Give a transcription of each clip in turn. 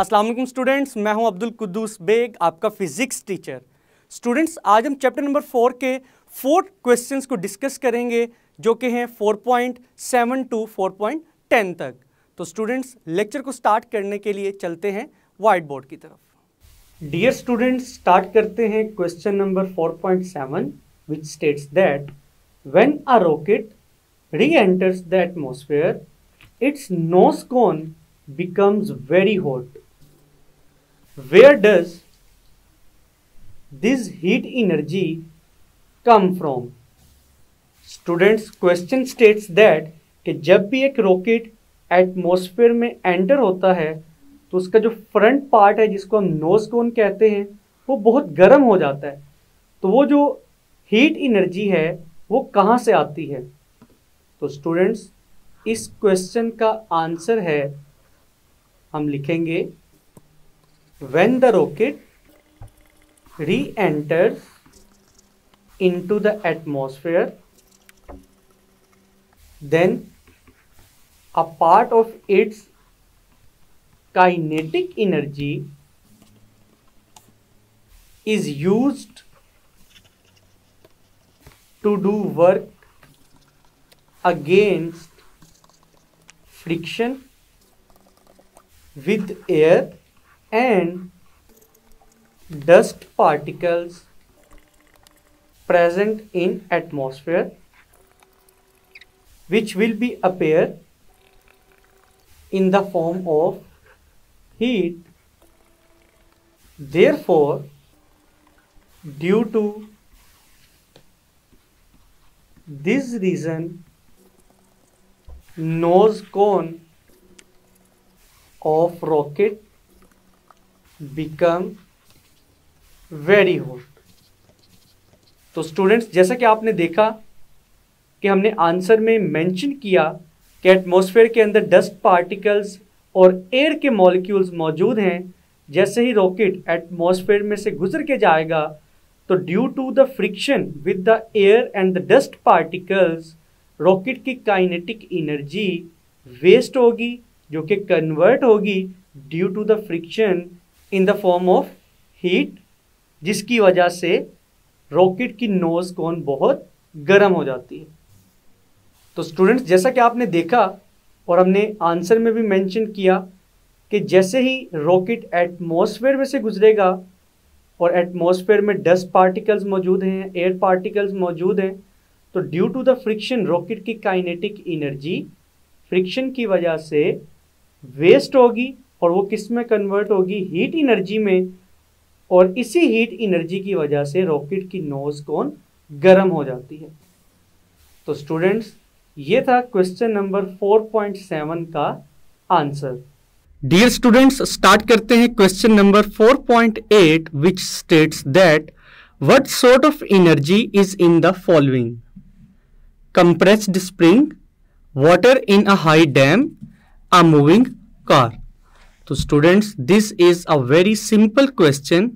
अस्सलाम वालेकुम स्टूडेंट्स मैं हूं अब्दुल कुद्दूस बेग आपका फिज़िक्स टीचर स्टूडेंट्स आज हम चैप्टर नंबर फोर के फोर क्वेश्चंस को डिस्कस करेंगे जो कि हैं 4.7 टू 4.10 तक तो स्टूडेंट्स लेक्चर को स्टार्ट करने के लिए चलते हैं वाइट बोर्ड की तरफ डियर स्टूडेंट्स स्टार्ट करते हैं question number 4.7 seven which states that when rocket rocket re-enters atmosphere its nose cone becomes very hot where does this heat energy come from? Students question states that कि जब भी एक rocket atmosphere में enter होता है तो उसका जो फ्रंट पार्ट है जिसको हम नोज कोन कहते हैं वो बहुत गर्म हो जाता है तो वो जो हीट एनर्जी है वो कहाँ से आती है तो स्टूडेंट्स इस क्वेश्चन का आंसर है हम लिखेंगे when the rocket re-enters into the atmosphere then a part of its kinetic energy is used to do work against friction with air and dust particles present in atmosphere which will be appear in the form of heat therefore due to this reason nose cone of rocket become very hot तो students जैसा कि आपने देखा कि हमने answer में mention किया कि एटमॉस्फेयर के अंदर डस्ट पार्टिकल्स और एयर के मॉलिक्यूल्स मौजूद हैं जैसे ही रॉकेट एटमॉस्फेयर में से गुजर के जाएगा तो due to the friction with the air and the dust particles rocket की काइनेटिक एनर्जी वेस्ट होगी जो कि कन्वर्ट होगी due to the friction in the form of heat जिसकी वजह से रॉकेट की नोज कौन बहुत गर्म हो जाती है तो स्टूडेंट्स जैसा कि आपने देखा और हमने आंसर में भी मेंशन किया कि जैसे ही रॉकेट एटमॉस्फेयर में से गुजरेगा और एटमॉस्फेयर में डस्ट पार्टिकल्स मौजूद हैं एयर पार्टिकल्स मौजूद हैं तो due to the friction rocket की काइनेटिक एनर्जी फ्रिक्शन की वजह से वेस्ट होगी और वो किस में कन्वर्ट होगी हीट एनर्जी में और इसी हीट एनर्जी की वजह से रॉकेट की नोज कौन गर्म हो जाती है तो स्टूडेंट्स ये था क्वेश्चन नंबर 4.7 का आंसर डियर स्टूडेंट्स स्टार्ट करते हैं question number 4.8 which states that what sort of energy is in the following compressed spring water in a high dam a moving car तो students this is a very simple question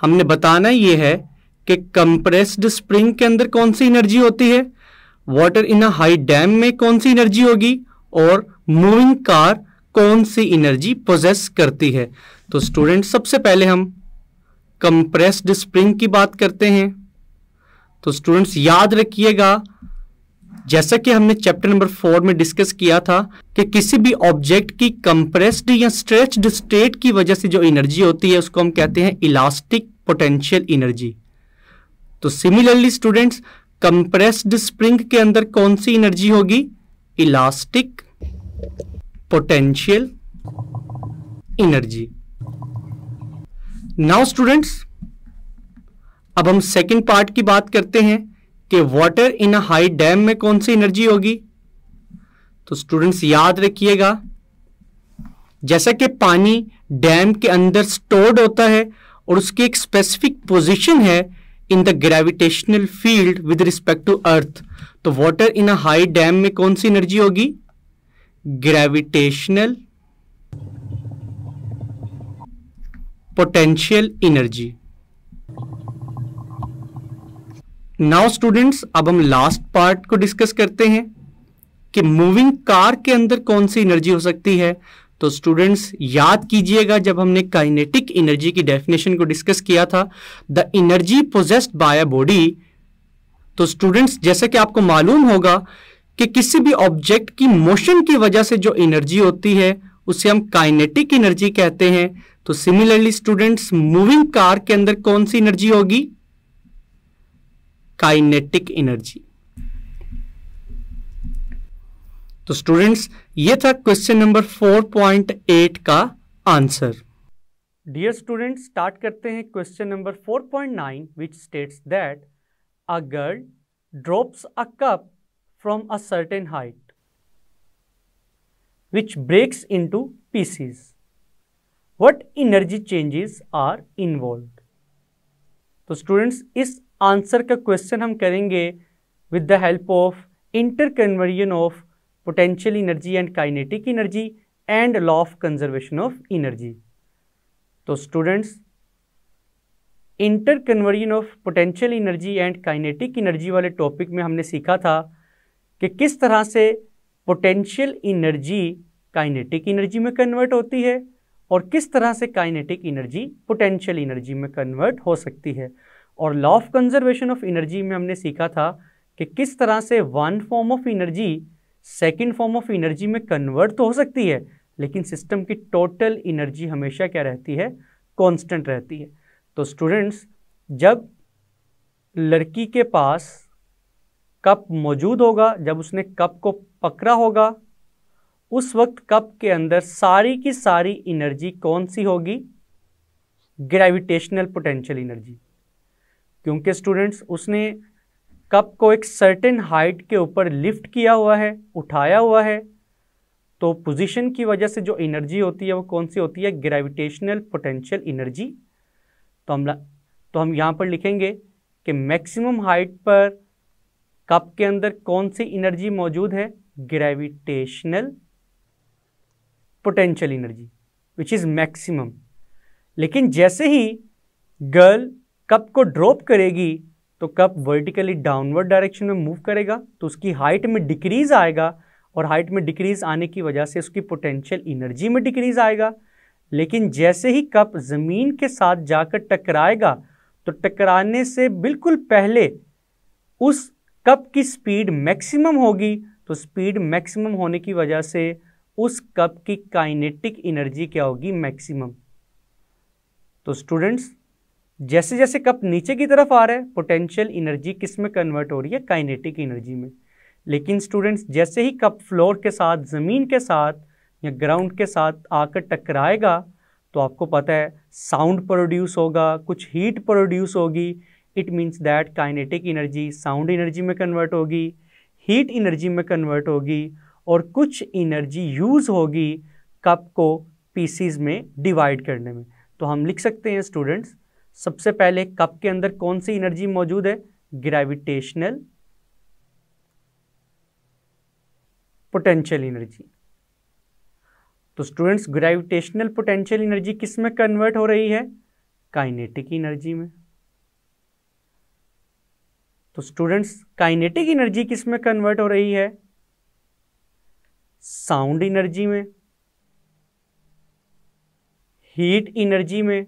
हमने बताना ये है कि compressed spring के अंदर कौन सी एनर्जी होती है water in a high dam में कौन सी एनर्जी होगी और मूविंग कार कौन सी एनर्जी पोजेस करती है तो स्टूडेंट सबसे पहले हम कंप्रेस्ड स्प्रिंग की बात करते हैं तो स्टूडेंट्स याद रखिएगा जैसा कि हमने चैप्टर नंबर फोर में डिस्कस किया था कि किसी भी ऑब्जेक्ट की कंप्रेस्ड या स्ट्रेच्ड स्टेट की वजह से जो एनर्जी होती है उसको हम कहते हैं इलास्टिक पोटेंशियल एनर्जी तो सिमिलरली स्टूडेंट्स कंप्रेस्ड स्प्रिंग के अंदर कौन सी एनर्जी होगी elastic potential energy now students अब हम सेकंड पार्ट की बात करते हैं कि water in a high dam में कौन सी एनर्जी होगी तो स्टूडेंट्स याद रखिएगा जैसा कि पानी डैम के अंदर स्टोर्ड होता है और उसकी एक स्पेसिफिक पोजीशन है in the gravitational field with respect to earth तो water in a high dam में कौन सी एनर्जी होगी gravitational potential energy now students अब हम लास्ट पार्ट को डिस्कस करते हैं कि मूविंग कार के अंदर कौन सी एनर्जी हो सकती है तो स्टूडेंट्स याद कीजिएगा जब हमने काइनेटिक एनर्जी की डेफिनेशन को डिस्कस किया था the energy possessed by a body तो स्टूडेंट्स जैसा कि आपको मालूम होगा कि किसी भी ऑब्जेक्ट की मोशन की वजह से जो एनर्जी होती है उसे हम काइनेटिक एनर्जी कहते हैं तो सिमिलरली स्टूडेंट्स मूविंग कार के अंदर कौन सी एनर्जी होगी काइनेटिक एनर्जी तो स्टूडेंट्स ये था क्वेश्चन नंबर 4.8 का आंसर डियर स्टूडेंट्स स्टार्ट करते हैं question number 4.9 which states that a girl drops a cup from a certain height which breaks into pieces what energy changes are involve तो students इस answer का question हम करेंगे with the help of interconversion of potential energy and kinetic energy and law of conservation of energy तो students interconversion of potential energy and kinetic energy वाले topic में हमने सीखा था कि किस तरह से पोटेंशियल इनर्जी काइनेटिक इनर्जी में कन्वर्ट होती है और किस तरह से काइनेटिक इनर्जी पोटेंशियल इनर्जी में कन्वर्ट हो सकती है और law of conservation of energy में हमने सीखा था कि किस तरह से one form of energy second form of energy में कन्वर्ट तो हो सकती है लेकिन सिस्टम की टोटल एनर्जी हमेशा क्या रहती है कांस्टेंट रहती है तो स्टूडेंट्स जब लड़की के पास कप मौजूद होगा जब उसने कप को पकड़ा होगा उस वक्त कप के अंदर सारी की सारी एनर्जी कौन सी होगी ग्रेविटेशनल पोटेंशियल एनर्जी क्योंकि स्टूडेंट्स उसने कप को एक सर्टेन हाइट के ऊपर लिफ्ट किया हुआ है उठाया हुआ है तो पोजीशन की वजह से जो एनर्जी होती है वो कौन सी होती है ग्रेविटेशनल पोटेंशियल एनर्जी तो हम तो हम यहाँ पर लिखेंगे कि मैक्सिमम हाइट पर कप के अंदर कौन सी एनर्जी मौजूद है gravitational potential energy which is maximum लेकिन जैसे ही गर्ल कप को ड्रॉप करेगी तो कप वर्टिकली डाउनवर्ड डायरेक्शन में मूव करेगा तो उसकी हाइट में डिक्रीज आएगा और हाइट में डिक्रीज आने की वजह से उसकी पोटेंशियल इनर्जी में डिक्रीज आएगा लेकिन जैसे ही कप ज़मीन के साथ जाकर टकराएगा तो टकराने से बिल्कुल पहले उस कप की स्पीड मैक्सिमम होगी तो स्पीड मैक्सिमम होने की वजह से उस कप की काइनेटिक एनर्जी क्या होगी मैक्सिमम तो स्टूडेंट्स जैसे जैसे कप नीचे की तरफ आ रहा है पोटेंशियल एनर्जी किस में कन्वर्ट हो रही है काइनेटिक एनर्जी में लेकिन स्टूडेंट्स जैसे ही कप फ्लोर के साथ ज़मीन के साथ या ग्राउंड के साथ आकर टकराएगा तो आपको पता है साउंड प्रोड्यूस होगा कुछ हीट प्रोड्यूस होगी it means that kinetic energy sound energy में कन्वर्ट होगी हीट एनर्जी में कन्वर्ट होगी और कुछ एनर्जी यूज़ होगी कप को पीसीज में डिवाइड करने में तो हम लिख सकते हैं स्टूडेंट्स सबसे पहले कप के अंदर कौन सी एनर्जी मौजूद है ग्रेविटेशनल पोटेंशियल एनर्जी तो स्टूडेंट्स ग्रेविटेशनल पोटेंशियल एनर्जी किस में कन्वर्ट हो रही है काइनेटिक एनर्जी में तो स्टूडेंट्स काइनेटिक एनर्जी किस में कन्वर्ट हो रही है साउंड एनर्जी में हीट एनर्जी में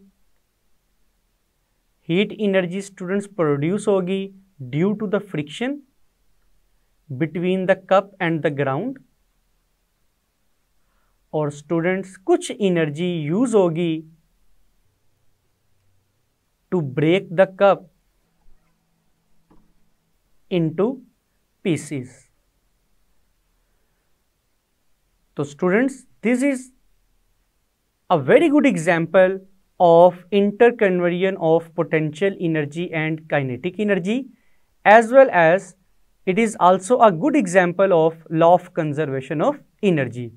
हीट एनर्जी स्टूडेंट्स प्रोड्यूस होगी due to the friction between the cup and the ground और स्टूडेंट्स कुछ एनर्जी यूज होगी to break the cup into pieces तो students this is a very good example of interconversion of potential energy and kinetic energy as well as it is also a good example of law of conservation of energy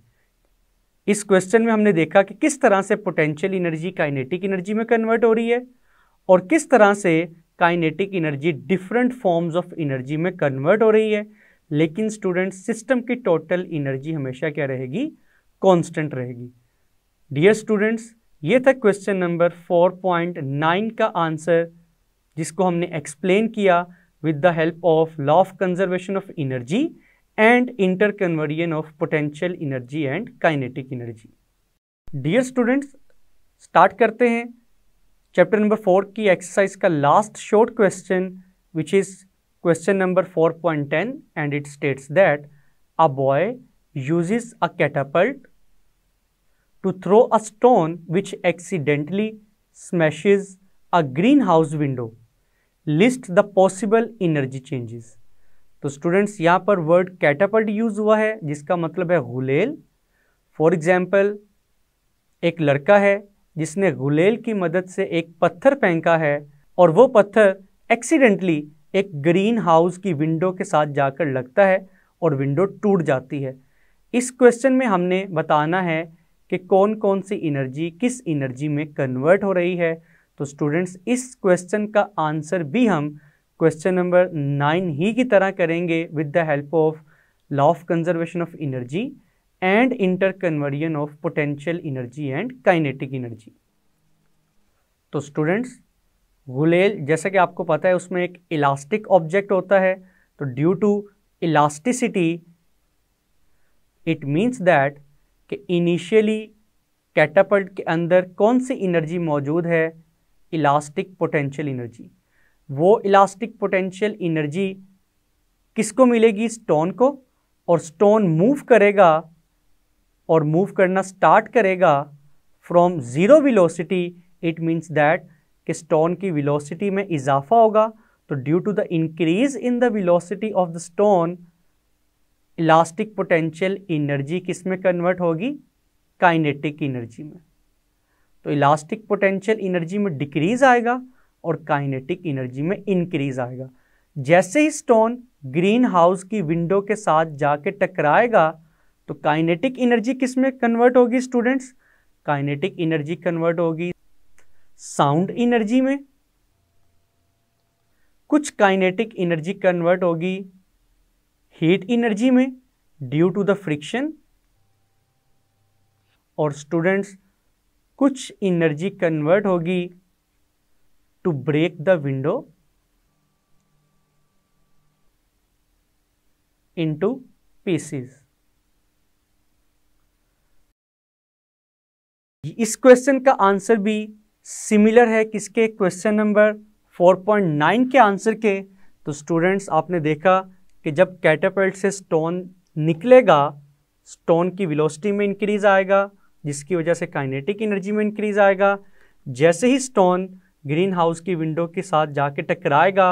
इस question में हमने देखा कि किस तरह से potential energy kinetic energy में convert हो रही है और किस तरह से kinetic energy different forms of energy में कन्वर्ट हो रही है लेकिन स्टूडेंट सिस्टम की टोटल एनर्जी हमेशा क्या रहेगी कांस्टेंट रहेगी डियर स्टूडेंट्स ये था question number four point nine का आंसर जिसको हमने एक्सप्लेन किया with the help of law of conservation of energy and interconversion of potential energy and kinetic energy dear students start करते हैं chapter number four की exercise का last short question which is question number four point ten and it states that a boy uses a catapult to throw a stone which accidentally smashes a greenhouse window. List the possible energy changes. तो students यहाँ पर word कैटापल्ट use हुआ है जिसका मतलब है गुलेल for example एक लड़का है जिसने गुलेल की मदद से एक पत्थर फेंका है और वो पत्थर एक्सीडेंटली एक ग्रीन हाउस की विंडो के साथ जाकर लगता है और विंडो टूट जाती है इस क्वेश्चन में हमने बताना है कि कौन कौन सी एनर्जी किस एनर्जी में कन्वर्ट हो रही है तो स्टूडेंट्स इस क्वेश्चन का आंसर भी हम क्वेश्चन नंबर नाइन ही की तरह करेंगे with the help of law of conservation of energy and interconversion of potential energy and kinetic energy तो स्टूडेंट्स गुलेल जैसा कि आपको पता है उसमें एक इलास्टिक ऑब्जेक्ट होता है तो due to elasticity it means that कि इनिशियली कैटापल्ट के अंदर कौन सी एनर्जी मौजूद है इलास्टिक पोटेंशियल एनर्जी वो इलास्टिक पोटेंशियल एनर्जी किसको मिलेगी स्टोन को और स्टोन मूव करेगा और मूव करना स्टार्ट करेगा from zero velocity it means that कि स्टोन की विलोसिटी में इजाफा होगा तो due to the increase in the velocity of the stone elastic potential energy किस में कन्वर्ट होगी काइनेटिक एनर्जी में तो इलास्टिक पोटेंशियल एनर्जी में डिक्रीज आएगा और काइनेटिक एनर्जी में इंक्रीज आएगा जैसे ही स्टोन ग्रीन हाउस की विंडो के साथ जाके टकराएगा तो काइनेटिक एनर्जी किस में कन्वर्ट होगी स्टूडेंट्स काइनेटिक एनर्जी कन्वर्ट होगी साउंड एनर्जी में कुछ काइनेटिक एनर्जी कन्वर्ट होगी हीट एनर्जी में ड्यू टू द फ्रिक्शन और स्टूडेंट्स कुछ एनर्जी कन्वर्ट होगी to break the window into pieces इस क्वेश्चन का आंसर भी सिमिलर है किसके क्वेश्चन नंबर 4.9 के आंसर के तो स्टूडेंट्स आपने देखा कि जब कैटापल्ट से स्टोन निकलेगा स्टोन की विलोसिटी में इंक्रीज आएगा जिसकी वजह से काइनेटिक एनर्जी में इंक्रीज आएगा जैसे ही स्टोन ग्रीन हाउस की विंडो के साथ जाके टकराएगा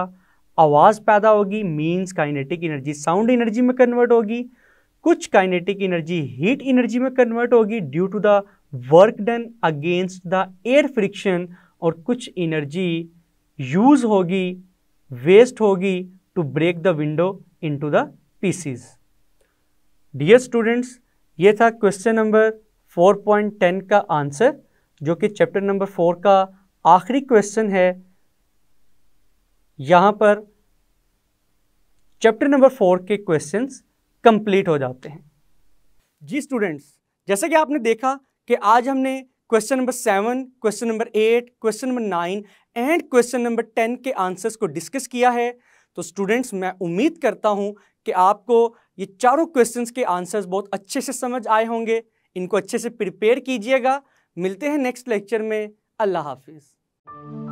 आवाज़ पैदा होगी means kinetic energy sound energy में कन्वर्ट होगी कुछ काइनेटिक एनर्जी हीट एनर्जी में कन्वर्ट होगी due to the work done against the air friction और कुछ एनर्जी यूज़ होगी वेस्ट होगी to break the window into the pieces dear students ये था क्वेश्चन नंबर 4.10 का आंसर जो कि चैप्टर नंबर फोर का आखिरी क्वेश्चन है यहाँ पर चैप्टर नंबर फोर के क्वेश्चंस कंप्लीट हो जाते हैं जी स्टूडेंट्स जैसे कि आपने देखा कि आज हमने question number seven question number eight question number nine and question number ten के आंसर्स को डिस्कस किया है तो स्टूडेंट्स मैं उम्मीद करता हूँ कि आपको ये चारों क्वेश्चंस के आंसर्स बहुत अच्छे से समझ आए होंगे इनको अच्छे से प्रिपेयर कीजिएगा मिलते हैं नेक्स्ट लेक्चर में अल्लाह हाफिज़